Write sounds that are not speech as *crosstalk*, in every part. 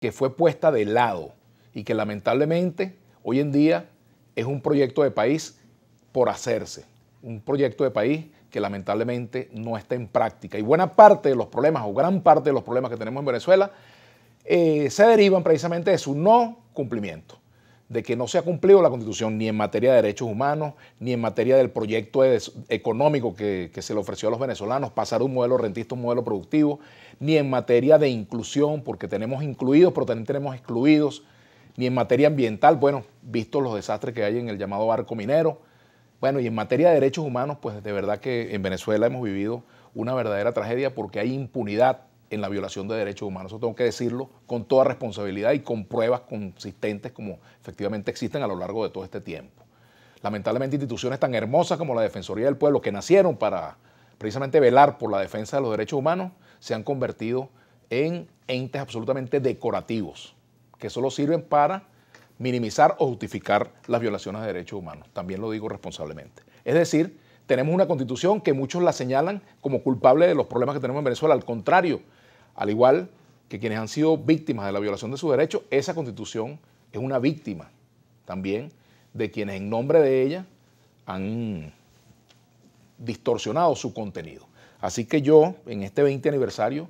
que fue puesta de lado y que lamentablemente hoy en día es un proyecto de país por hacerse, un proyecto de país que lamentablemente no está en práctica. Y buena parte de los problemas o gran parte de los problemas que tenemos en Venezuela eh, se derivan precisamente de su no cumplimiento de que no se ha cumplido la Constitución ni en materia de derechos humanos, ni en materia del proyecto económico que, se le ofreció a los venezolanos, pasar un modelo rentista un modelo productivo, ni en materia de inclusión, porque tenemos incluidos, pero también tenemos excluidos, ni en materia ambiental, bueno, visto los desastres que hay en el llamado barco minero, bueno, y en materia de derechos humanos, pues de verdad que en Venezuela hemos vivido una verdadera tragedia porque hay impunidad en la violación de derechos humanos. Eso tengo que decirlo con toda responsabilidad y con pruebas consistentes como efectivamente existen a lo largo de todo este tiempo. Lamentablemente instituciones tan hermosas como la Defensoría del Pueblo, que nacieron para precisamente velar por la defensa de los derechos humanos, se han convertido en entes absolutamente decorativos, que solo sirven para minimizar o justificar las violaciones de derechos humanos. También lo digo responsablemente. Es decir, tenemos una constitución que muchos la señalan como culpable de los problemas que tenemos en Venezuela. Al contrario, al igual que quienes han sido víctimas de la violación de sus derechos, esa constitución es una víctima también de quienes en nombre de ella han distorsionado su contenido. Así que yo, en este 20 aniversario,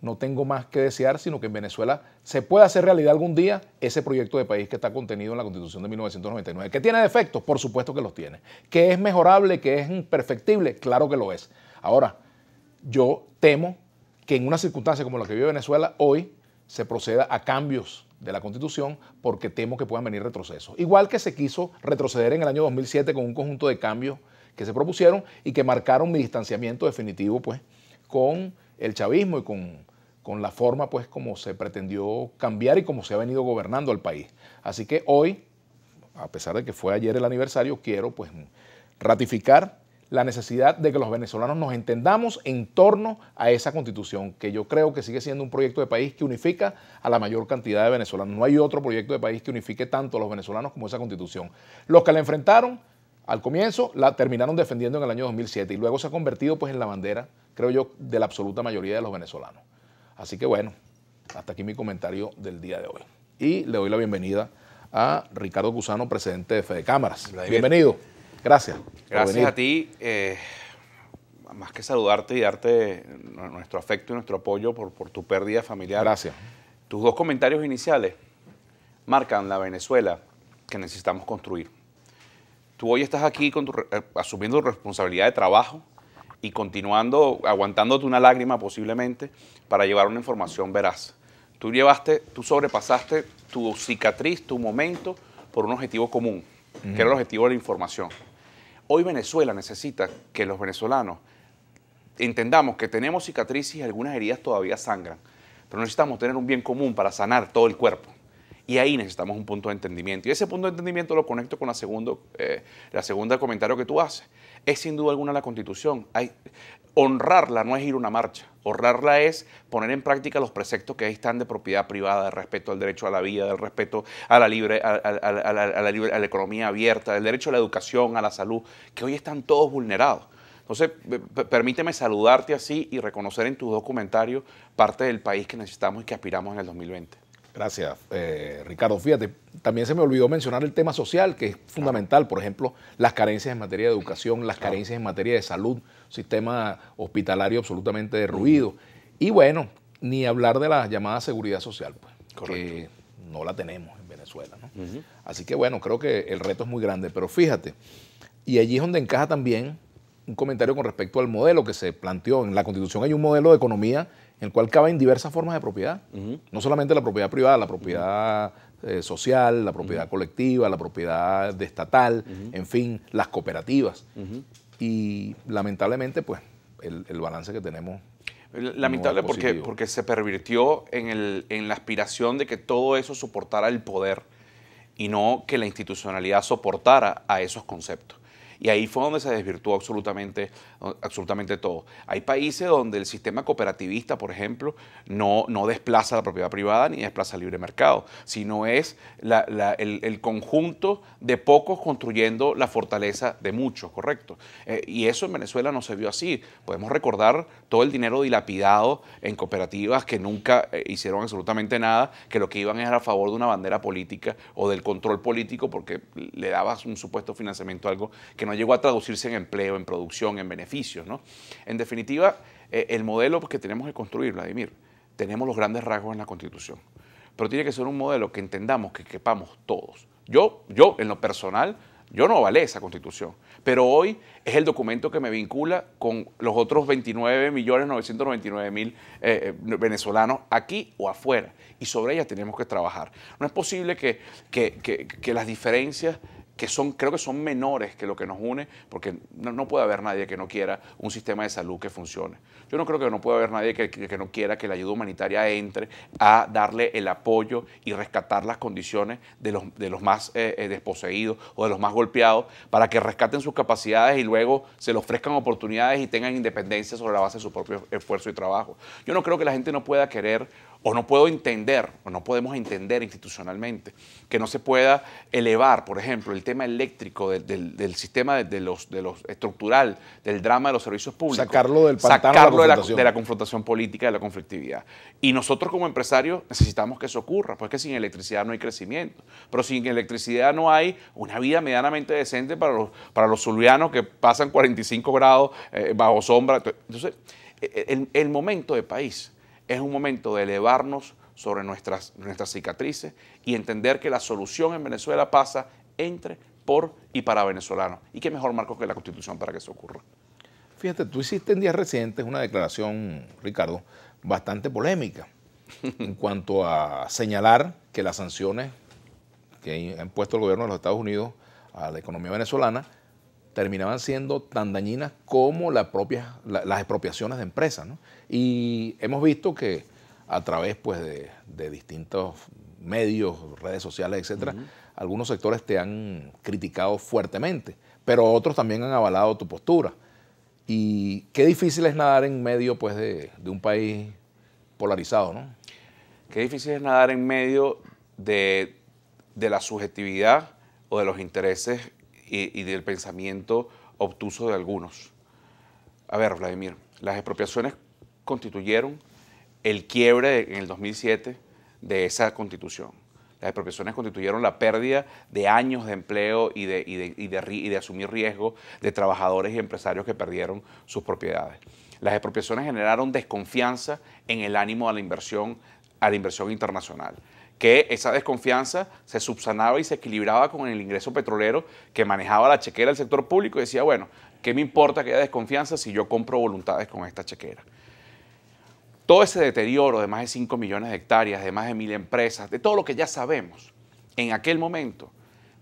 no tengo más que desear, sino que en Venezuela se pueda hacer realidad algún día ese proyecto de país que está contenido en la Constitución de 1999. ¿Que tiene defectos? Por supuesto que los tiene. ¿Que es mejorable? ¿Que es imperfectible? Claro que lo es. Ahora, yo temo que en una circunstancia como la que vive Venezuela hoy se proceda a cambios de la Constitución porque temo que puedan venir retrocesos. Igual que se quiso retroceder en el año 2007 con un conjunto de cambios que se propusieron y que marcaron mi distanciamiento definitivo pues, con el chavismo y con, la forma pues, como se pretendió cambiar y como se ha venido gobernando al país. Así que hoy, a pesar de que fue ayer el aniversario, quiero pues, ratificar la necesidad de que los venezolanos nos entendamos en torno a esa constitución, que yo creo que sigue siendo un proyecto de país que unifica a la mayor cantidad de venezolanos. No hay otro proyecto de país que unifique tanto a los venezolanos como esa constitución. Los que la enfrentaron al comienzo la terminaron defendiendo en el año 2007 y luego se ha convertido pues en la bandera, creo yo, de la absoluta mayoría de los venezolanos. Así que bueno, hasta aquí mi comentario del día de hoy. Y le doy la bienvenida a Ricardo Cusano, presidente de Fede Cámaras. Bienvenido. Gracias. Gracias a ti. Eh, más que saludarte y darte nuestro afecto y nuestro apoyo por, tu pérdida familiar. Gracias. Tus dos comentarios iniciales marcan la Venezuela que necesitamos construir. Tú hoy estás aquí con tu, eh, asumiendo responsabilidad de trabajo y continuando, aguantándote una lágrima posiblemente para llevar una información veraz. Tú llevaste, tú sobrepasaste tu cicatriz, tu momento, por un objetivo común, que era el objetivo de la información. Hoy Venezuela necesita que los venezolanos entendamos que tenemos cicatrices y algunas heridas todavía sangran, pero necesitamos tener un bien común para sanar todo el cuerpo. Y ahí necesitamos un punto de entendimiento. Y ese punto de entendimiento lo conecto con la, segundo, eh, la segunda comentario que tú haces. Es sin duda alguna la constitución. Hay, honrarla no es ir una marcha. Honrarla es poner en práctica los preceptos que ahí están de propiedad privada, del respeto al derecho a la vida, del respeto a la, libre, a, la, economía abierta, del derecho a la educación, a la salud, que hoy están todos vulnerados. Entonces, eh, permíteme saludarte así y reconocer en tus documentarios parte del país que necesitamos y que aspiramos en el 2020. Gracias, eh, Ricardo. Fíjate, también se me olvidó mencionar el tema social, que es fundamental. Por ejemplo, las carencias en materia de educación, las carencias en materia de salud, sistema hospitalario absolutamente derruido. Y bueno, ni hablar de la llamada seguridad social, pues, no la tenemos en Venezuela. ¿no? Así que bueno, creo que el reto es muy grande. Pero fíjate, y allí es donde encaja también un comentario con respecto al modelo que se planteó. En la Constitución hay un modelo de economía en el cual caben diversas formas de propiedad. No solamente la propiedad privada, la propiedad eh, social, la propiedad colectiva, la propiedad estatal, en fin, las cooperativas. Y lamentablemente, pues, el, balance que tenemos. Lamentable porque, porque se pervirtió en la aspiración de que todo eso soportara el poder y no que la institucionalidad soportara a esos conceptos. Y ahí fue donde se desvirtuó absolutamente, absolutamente todo. Hay países donde el sistema cooperativista, por ejemplo, no, no desplaza la propiedad privada ni desplaza el libre mercado, sino es el, conjunto de pocos construyendo la fortaleza de muchos, ¿correcto? Eh, y eso en Venezuela no se vio así. Podemos recordar todo el dinero dilapidado en cooperativas que nunca eh, hicieron absolutamente nada, que lo que iban era a favor de una bandera política o del control político porque le dabas un supuesto financiamiento a algo que no llegó a traducirse en empleo, en producción, en beneficios. ¿no? En definitiva, eh, el modelo que tenemos que construir, Vladimir, tenemos los grandes rasgos en la Constitución, pero tiene que ser un modelo que entendamos, que quepamos todos. Yo, yo en lo personal, yo no avalé esa constitución, pero hoy es el documento que me vincula con los otros 29.999.000 eh, eh, venezolanos aquí o afuera, y sobre ella tenemos que trabajar. No es posible que, que las diferencias que son, creo que son menores que lo que nos une, porque no, puede haber nadie que no quiera un sistema de salud que funcione. Yo no creo que no pueda haber nadie que, no quiera que la ayuda humanitaria entre a darle el apoyo y rescatar las condiciones de los, de los más eh, eh, desposeídos o de los más golpeados para que rescaten sus capacidades y luego se les ofrezcan oportunidades y tengan independencia sobre la base de su propio esfuerzo y trabajo. Yo no creo que la gente no pueda querer o no puedo entender, o no podemos entender institucionalmente, que no se pueda elevar, por ejemplo, el tema eléctrico del, sistema los, estructural, del drama de los servicios públicos. Sacarlo del sacarlo de la, confrontación política, de la conflictividad. Y nosotros como empresarios necesitamos que eso ocurra, porque pues sin electricidad no hay crecimiento. Pero sin electricidad no hay una vida medianamente decente para los, para los zulianos que pasan 45 grados eh, bajo sombra. Entonces, e, e, el, el momento de país es un momento de elevarnos sobre nuestras, nuestras cicatrices y entender que la solución en Venezuela pasa entre, por y para venezolanos. Y qué mejor marco que la Constitución para que eso ocurra. Fíjate, tú hiciste en días recientes una declaración, Ricardo, bastante polémica *laughs* en cuanto a señalar que las sanciones que ha impuesto el gobierno de los Estados Unidos a la economía venezolana terminaban siendo tan dañinas como las propias las expropiaciones de empresas. Y hemos visto que a través pues, de, distintos medios, redes sociales, etcétera, algunos sectores te han criticado fuertemente, pero otros también han avalado tu postura. Y qué difícil es nadar en medio pues, de, de un país polarizado, ¿no? Qué difícil es nadar en medio de, de la subjetividad o de los intereses y, del pensamiento obtuso de algunos. A ver, Vladimir, las expropiaciones constituyeron el quiebre en el 2007 de esa constitución. Las expropiaciones constituyeron la pérdida de años de empleo y de, asumir riesgo de trabajadores y empresarios que perdieron sus propiedades. Las expropiaciones generaron desconfianza en el ánimo a la inversión, a la inversión internacional que esa desconfianza se subsanaba y se equilibraba con el ingreso petrolero que manejaba la chequera del sector público y decía, bueno, ¿qué me importa que haya desconfianza si yo compro voluntades con esta chequera? Todo ese deterioro de más de 5 millones de hectáreas, de más de mil empresas, de todo lo que ya sabemos en aquel momento,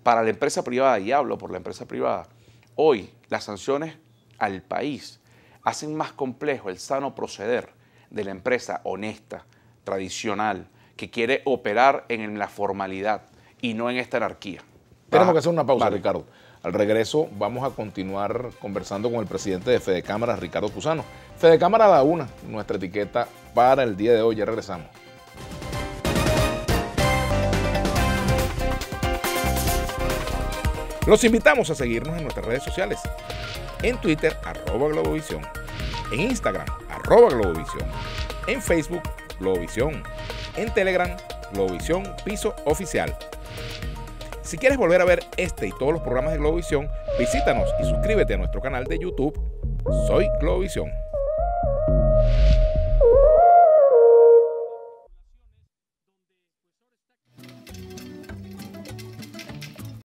para la empresa privada, y hablo por la empresa privada, hoy las sanciones al país hacen más complejo el sano proceder de la empresa honesta, tradicional, que quiere operar en la formalidad y no en esta anarquía. Tenemos que hacer una pausa, Ricardo. Al regreso vamos a continuar conversando con el presidente de Fede Cámara, Ricardo Cusano. Fede Cámara da una, nuestra etiqueta para el día de hoy. Ya regresamos. Los invitamos a seguirnos en nuestras redes sociales. En Twitter, arroba Globovisión. En Instagram, arroba Globovisión. En Facebook, Globovisión en Telegram, Globovisión Piso Oficial. Si quieres volver a ver este y todos los programas de Globovisión, visítanos y suscríbete a nuestro canal de YouTube. Soy Globovisión.